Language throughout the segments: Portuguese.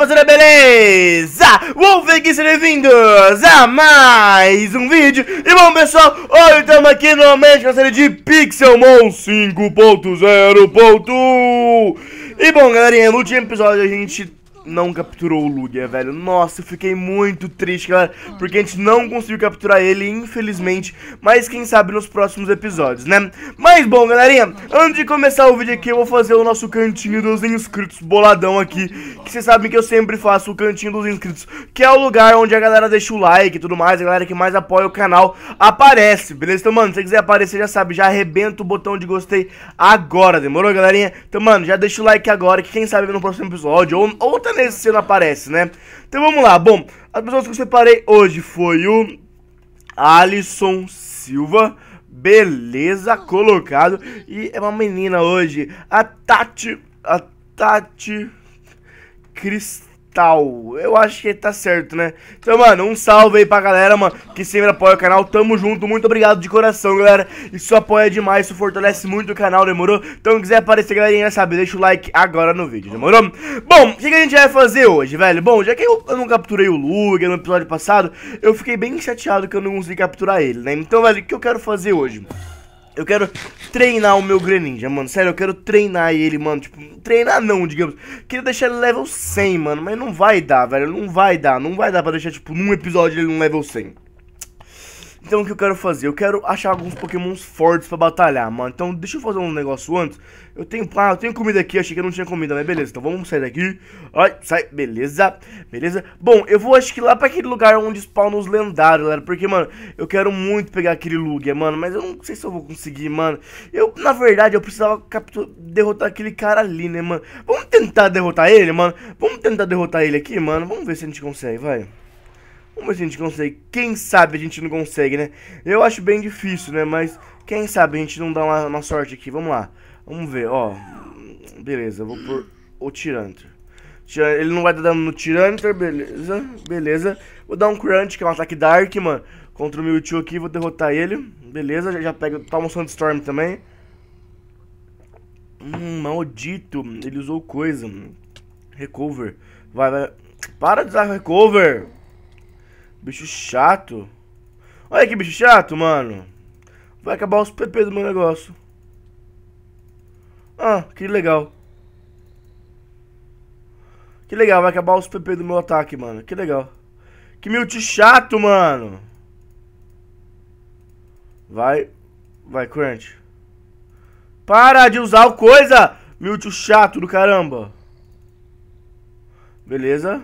rapaziada, beleza? Wolf aqui, sejam bem-vindos a mais um vídeo E bom, pessoal, hoje estamos aqui novamente com a série de Pixelmon 5.0.1 E bom, galerinha, no último episódio a gente não capturou o Lugia, velho. Nossa, eu fiquei muito triste, galera, porque a gente não conseguiu capturar ele, infelizmente. Mas quem sabe nos próximos episódios, né? Mas bom, galerinha, antes de começar o vídeo aqui, eu vou fazer o nosso cantinho dos inscritos boladão aqui. Que vocês sabem que eu sempre faço o cantinho dos inscritos, que é o lugar onde a galera deixa o like e tudo mais, a galera que mais apoia o canal aparece, beleza? Então, mano, se você quiser aparecer, já sabe, já arrebenta o botão de gostei agora, demorou, galerinha? Então, mano, já deixa o like agora, que quem sabe no próximo episódio, ou, outra nada tá nesse ano aparece, né? Então vamos lá. Bom, as pessoas que eu separei hoje foi o Alisson Silva. Beleza, colocado. E é uma menina hoje. A Tati. A Tati. Cristina tal. Eu acho que tá certo, né? Então, mano, um salve aí pra galera, mano, que sempre apoia o canal. Tamo junto, muito obrigado de coração, galera. Isso apoia demais, isso fortalece muito o canal, demorou? Então, quiser aparecer, galerinha, sabe, deixa o like agora no vídeo, demorou? Bom, o que, que a gente vai fazer hoje, velho? Bom, já que eu, eu não capturei o Lugia no episódio passado, eu fiquei bem chateado que eu não consegui capturar ele, né? Então, velho, o que eu quero fazer hoje? Eu quero treinar o meu Greninja, mano. Sério, eu quero treinar ele, mano. Tipo, treinar não, digamos. Queria deixar ele level 100, mano. Mas não vai dar, velho. Não vai dar. Não vai dar pra deixar, tipo, num episódio ele num level 100. Então o que eu quero fazer? Eu quero achar alguns pokémons fortes pra batalhar, mano. Então deixa eu fazer um negócio antes. Eu tenho, ah, eu tenho comida aqui, achei que não tinha comida, mas beleza. Então vamos sair daqui. Ai, sai, beleza, beleza. Bom, eu vou acho que lá pra aquele lugar onde spawnam os lendários, galera. Porque, mano, eu quero muito pegar aquele Lugia, mano. Mas eu não sei se eu vou conseguir, mano. Eu, na verdade, eu precisava derrotar aquele cara ali, né, mano. Vamos tentar derrotar ele, mano. Vamos tentar derrotar ele aqui, mano. Vamos ver se a gente consegue, vai. Como a gente consegue? Quem sabe a gente não consegue, né? Eu acho bem difícil, né? Mas quem sabe a gente não dá uma, uma sorte aqui. Vamos lá. Vamos ver, ó. Beleza, vou por o tirante Ele não vai dar dano no tirante beleza. Beleza. Vou dar um Crunch, que é um ataque Dark, mano. Contra o Mewtwo aqui, vou derrotar ele. Beleza, já, já pega. Toma tá um Sandstorm também. Hum, maldito. Ele usou coisa. Recover. Vai, vai. Para de usar Recover. Bicho chato. Olha que bicho chato, mano. Vai acabar os PP do meu negócio. Ah, que legal. Que legal, vai acabar os PP do meu ataque, mano. Que legal. Que mute chato, mano. Vai. Vai, Crunch. Para de usar o coisa, mute chato do caramba. Beleza.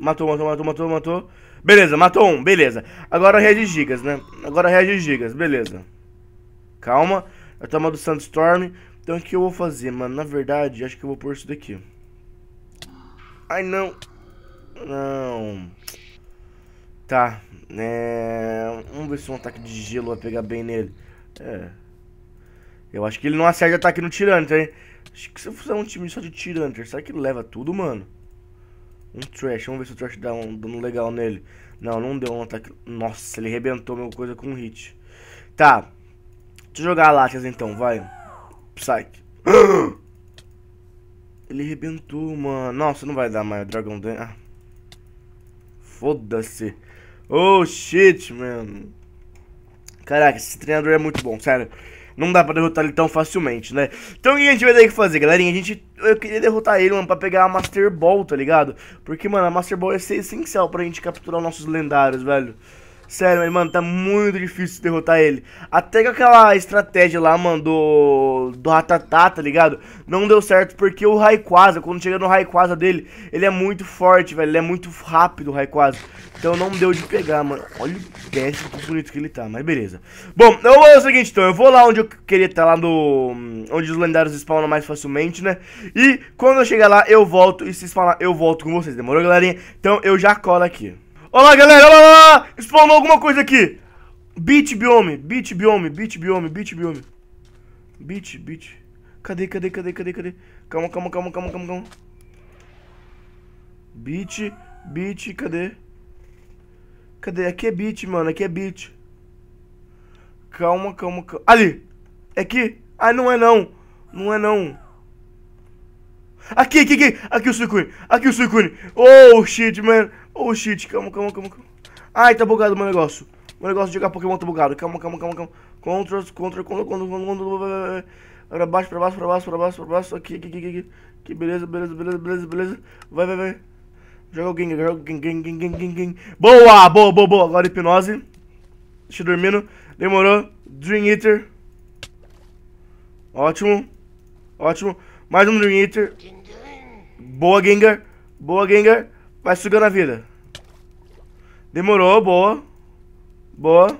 Matou, matou, matou, matou, matou. Beleza, matou um, beleza. Agora reage gigas, né? Agora reage gigas, beleza. Calma. eu tomo do Sandstorm. Então o que eu vou fazer, mano? Na verdade, acho que eu vou pôr isso daqui. Ai, não. Não. Tá. É... Vamos ver se um ataque de gelo vai pegar bem nele. É. Eu acho que ele não acerta ataque no tirante hein? Acho que se eu fizer um time só de Tiranter, será que ele leva tudo, mano? Um trash. Vamos ver se o trash dá um dano legal nele. Não, não deu um ataque. Nossa, ele rebentou meu coisa com um hit. Tá. Deixa eu jogar a Latias então, vai. Psyche. Ele rebentou, mano. Nossa, não vai dar mais. Dragon Dance. Ah. Foda-se. Oh, shit, mano. Caraca, esse treinador é muito bom, sério. Não dá pra derrotar ele tão facilmente, né? Então o que a gente vai ter que fazer, galerinha? A gente. Eu queria derrotar ele, mano, pra pegar a Master Ball, tá ligado? Porque, mano, a Master Ball ia ser essencial pra gente capturar nossos lendários, velho. Sério, mas, mano, tá muito difícil derrotar ele. Até que aquela estratégia lá, mano, do, do Ratatá, tá ligado? Não deu certo, porque o Raikwaza, quando chega no Raikwaza dele, ele é muito forte, velho. Ele é muito rápido, o Raikwaza. Então não deu de pegar, mano. Olha o teste, que bonito que ele tá, mas beleza. Bom, eu vou fazer o seguinte, então. Eu vou lá onde eu queria estar, tá, lá no... Onde os lendários spawnam mais facilmente, né? E quando eu chegar lá, eu volto. E se spawnar, eu volto com vocês. Demorou, galerinha? Então eu já colo aqui. Olha lá, galera, olha lá! Spawnou alguma coisa aqui! Beat biome, beat biome, beat biome, beat biome. Beat, beat. Cadê, cadê, cadê, cadê, cadê? Calma, calma, calma, calma, calma, calma. Beat, beat, cadê? Cadê? Aqui é beat, mano, aqui é beat. Calma, calma, calma. Ali! É aqui? Ah, não é não. Não é não. Aqui, aqui, aqui. Aqui o Suicune. Aqui o Suicune. Oh, shit, man. Oh shit, calma, calma, calma, calma. Ai, tá bugado meu negócio. Meu negócio de jogar Pokémon tá bugado. Calma, calma, calma, calma. Contra, contra, contra, contra, contra. Pra baixo, pra baixo, pra baixo, pra baixo, pra baixo. Aqui, aqui, aqui, aqui. Que beleza, beleza, beleza, beleza, beleza. Vai, vai, vai. Joga o Gengar, joga o Gengar, Gengar, Gengar, Boa, boa, boa, boa. Agora hipnose. Deixa eu dormindo. Demorou. Dream Eater. Ótimo. Ótimo. Mais um Dream Eater. Boa, Gengar. Boa, Gengar. Vai sugando a vida. Demorou, boa. Boa.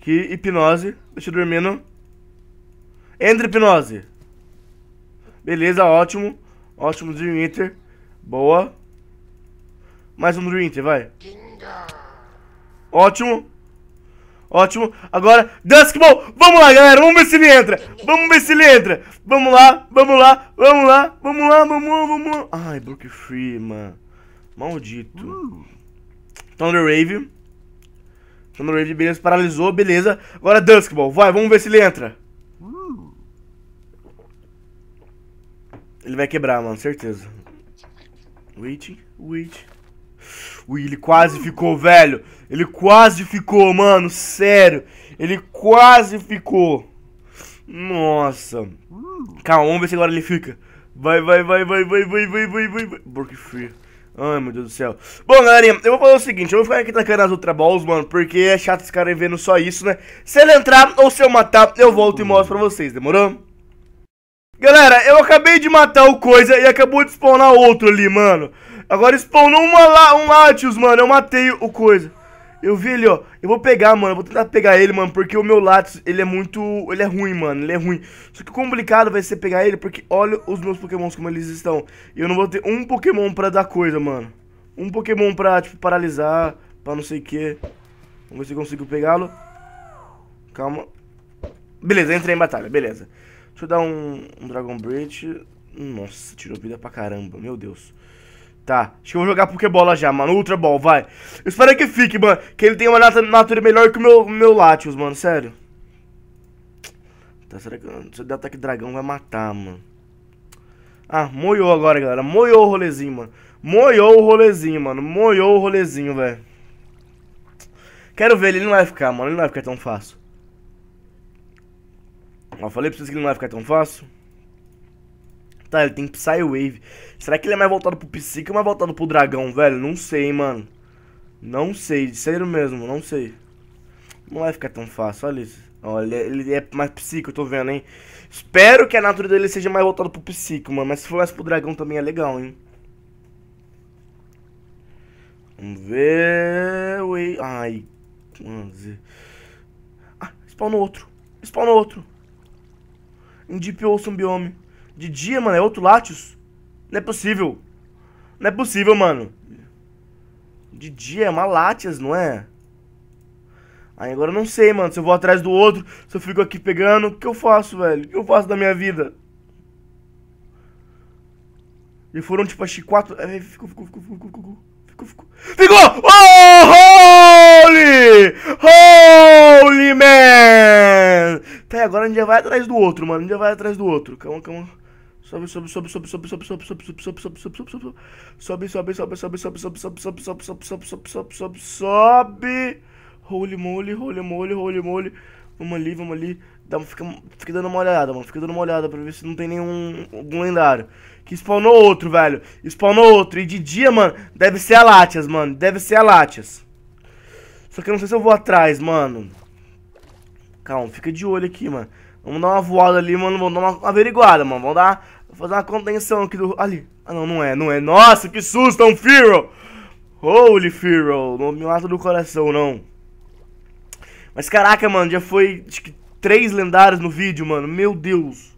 Que hipnose. Deixa eu dormindo. Entra hipnose. Beleza, ótimo. Ótimo Dream Inter, Boa. Mais um Dream Inter, vai. Ótimo. Ótimo. Agora, Duskball. Vamos lá, galera. Vamos ver se ele entra. Vamos ver se ele entra. Vamos lá, vamos lá, vamos lá, vamos lá, vamos lá, vamos lá. Ai, Brook Free, mano. Maldito. Uh. Thunder Wave. Thunder Wave, beleza. Paralisou, beleza. Agora Duskball. Vai, vamos ver se ele entra. Uh. Ele vai quebrar, mano, certeza. Wait, wait. Ui, ele quase hum. ficou, velho. Ele quase ficou, mano. Sério. Ele quase ficou. Nossa. Calma, vamos ver se agora ele fica. Vai, vai, vai, vai, vai, vai, vai, vai, vai. Broke free. Ai, meu Deus do céu. Bom, galerinha, eu vou falar o seguinte, eu vou ficar aqui tacando as Ultra Balls, mano, porque é chato esse cara vendo só isso, né? Se ele entrar ou se eu matar, eu volto e mostro pra vocês, demorou? Galera, eu acabei de matar o coisa e acabou de spawnar outro ali, mano. Agora spawnou uma lá, um Latios, mano, eu matei o coisa. Eu vi ele, ó. Eu vou pegar, mano. Vou tentar pegar ele, mano. Porque o meu Latios, ele é muito... Ele é ruim, mano. Ele é ruim. Só que o complicado vai ser pegar ele. Porque olha os meus pokémons como eles estão. E eu não vou ter um pokémon pra dar coisa, mano. Um pokémon pra, tipo, paralisar. Pra não sei o que. Vamos ver se eu consigo pegá-lo. Calma. Beleza, entrei em batalha. Beleza. Deixa eu dar um, um Dragon Bridge. Nossa, tirou vida pra caramba. Meu Deus. Tá, acho que eu vou jogar Pokébola já, mano. Ultra Ball, vai. Eu espero que fique, mano. Que ele tenha uma natureza melhor que o meu, meu Latios, mano. Sério. Tá, será que se eu der ataque dragão vai matar, mano. Ah, moiou agora, galera. Moiou o rolezinho, mano. Moiou o rolezinho, mano. Moiou o rolezinho, velho. Quero ver, ele não vai ficar, mano. Ele não vai ficar tão fácil. Eu falei pra vocês que ele não vai ficar tão fácil. Tá, ele tem wave. Será que ele é mais voltado pro Psique ou mais voltado pro Dragão, velho? Não sei, mano. Não sei, sério mesmo, não sei. Não vai ficar tão fácil, olha isso. Olha, ele é mais psíquico, eu tô vendo, hein. Espero que a natureza dele seja mais voltada pro psíquico, mano. Mas se for mais pro dragão também é legal, hein. Vamos ver... Ai, vamos dizer... Ah, spawnou outro. Spawnou outro. Em Deep Ocean Biome. De dia, mano, é outro Latios. Não é possível. Não é possível, mano. De dia é uma Latias, não é? Aí agora eu não sei, mano, se eu vou atrás do outro, se eu fico aqui pegando, o que eu faço, velho? O que eu faço da minha vida? E foram, tipo, acho que quatro... Ficou, ficou, ficou, ficou, ficou, ficou ficou, ficou. Ficou! Oh, holy! Holy man! Tá, agora a gente já vai atrás do outro, mano. A gente já vai atrás do outro. Calma, calma. Sobe, sobe, sobe, sobe, sobe, sobe, sobe, sobe, sobe, sobe, sobe, sobe, sobe, sobe. Sobe, sobe, sobe, sobe, sobe, sobe, sobe, sobe, sobe, sobe, sobe, sobe, sobe, sobe, sobe. Holy sobe, holy sobe, holy sobe vamos ali, vamos ali. Dá, fica, fica dando uma olhada, mano. Fica dando uma olhada pra ver se não tem nenhum algum lendário. Que spawnou outro, velho. Spawnou outro. E de dia, mano, deve ser a Latias, mano. Deve ser a Latias. Só que eu não sei se eu vou atrás, mano. Calma, fica de olho aqui, mano. Vamos dar uma voada ali, mano. Vamos dar uma averiguada, mano. Vamos dar, fazer uma contenção aqui do... Ali. Ah, não, não é, não é. Nossa, que susto, é um Fearow. Holy Fearow. Não me mata do coração, não. Mas caraca, mano, já foi acho que três lendários no vídeo, mano. Meu Deus.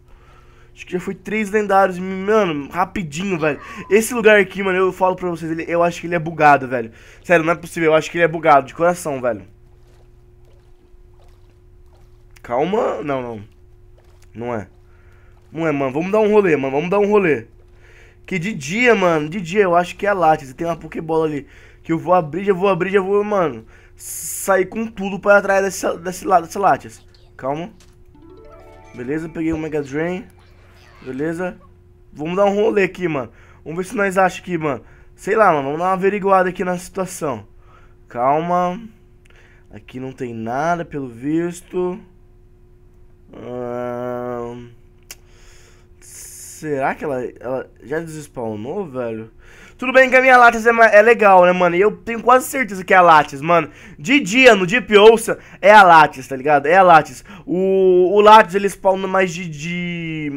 Acho que já foi três lendários, mano, rapidinho, velho. Esse lugar aqui, mano, eu falo pra vocês, ele, eu acho que ele é bugado, velho. Sério, não é possível, eu acho que ele é bugado, de coração, velho. Calma, não, não. Não é. Não é, mano, vamos dar um rolê, mano, vamos dar um rolê. Que de dia, mano, de dia eu acho que é a Tem uma Pokébola ali. Que eu vou abrir, já vou abrir, já vou, mano sair com tudo para trás desse, desse lado, desse latias Calma. Beleza, peguei o um Mega Drain. Beleza. Vamos dar um rolê aqui, mano. Vamos ver se nós achamos aqui, mano. Sei lá, mano. Vamos dar uma averiguada aqui na situação. Calma. Aqui não tem nada, pelo visto. Hum... Será que ela, ela já desespawnou, velho? Tudo bem que a minha Lattes é, é legal, né, mano? E eu tenho quase certeza que é a Lattes, mano. De dia, no Deep Ouça, é a Lattes, tá ligado? É a Lattes. O, o Lattes, ele spawna mais de, de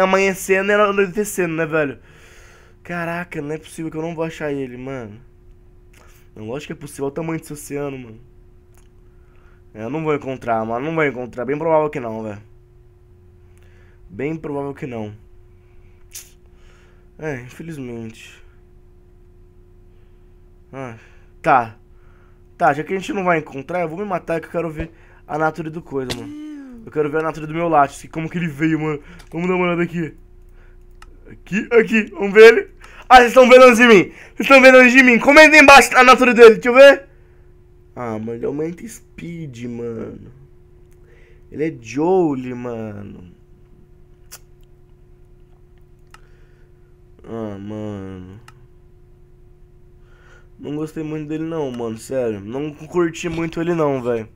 amanhecendo e anoitecendo, né, velho? Caraca, não é possível que eu não vou achar ele, mano. Não, lógico que é possível. Olha o tamanho desse oceano, mano. É, eu não vou encontrar, mano. Não vou encontrar. Bem provável que não, velho. Bem provável que não. É, infelizmente. Ah, tá. Tá, já que a gente não vai encontrar, eu vou me matar que eu quero ver a natureza do coisa, mano. Eu quero ver a natureza do meu Lattes, como que ele veio, mano. Vamos dar uma olhada aqui. Aqui, aqui, vamos ver ele. Ah, vocês estão vendo antes de mim. Vocês estão vendo antes de mim. Comenta embaixo a natureza dele, deixa eu ver. Ah, mano, ele aumenta speed, mano. Ele é Jolie, mano. Ah, mano. Não gostei muito dele não, mano, sério. Não curti muito ele não, velho.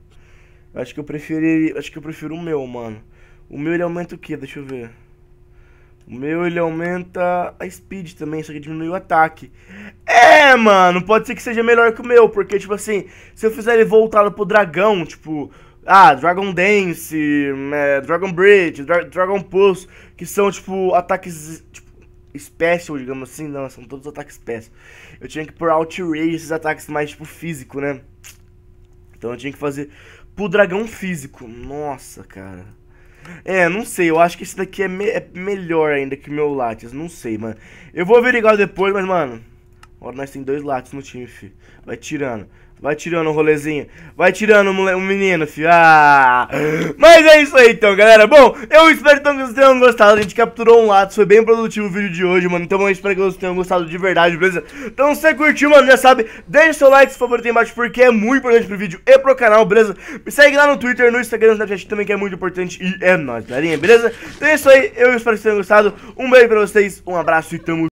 Acho que eu preferi, acho que eu prefiro o meu, mano. O meu ele aumenta o que? Deixa eu ver. O meu ele aumenta a speed também, só que diminui o ataque. É, mano, pode ser que seja melhor que o meu, porque tipo assim, se eu fizer ele voltado pro dragão, tipo, ah, Dragon Dance, é, Dragon Bridge, Dra Dragon Pulse, que são tipo ataques tipo special, digamos assim. Não, são todos ataques special. Eu tinha que pôr Outrage, esses ataques mais, tipo, físico, né? Então eu tinha que fazer pro dragão físico. Nossa, cara. É, não sei, eu acho que esse daqui é, me é melhor ainda que o meu Latias, não sei, mano. Eu vou averiguar depois, mas, mano... Agora nós tem dois Latias no time, fi. Vai tirando. Vai tirando um rolezinho. Vai tirando um, menino, filho. Ah! Mas é isso aí então, galera. Bom, eu espero então, que vocês tenham gostado. A gente capturou um lado, Foi bem produtivo o vídeo de hoje, mano. Então eu espero que vocês tenham gostado de verdade, beleza? Então se você curtiu, mano, já sabe. Deixa seu like, seu favorito aí embaixo, porque é muito importante pro vídeo e pro canal, beleza? Me segue lá no Twitter, no Instagram, no Snapchat também, que é muito importante. E é nóis, galerinha, beleza? Então é isso aí. Eu espero que vocês tenham gostado. Um beijo pra vocês, um abraço e tamo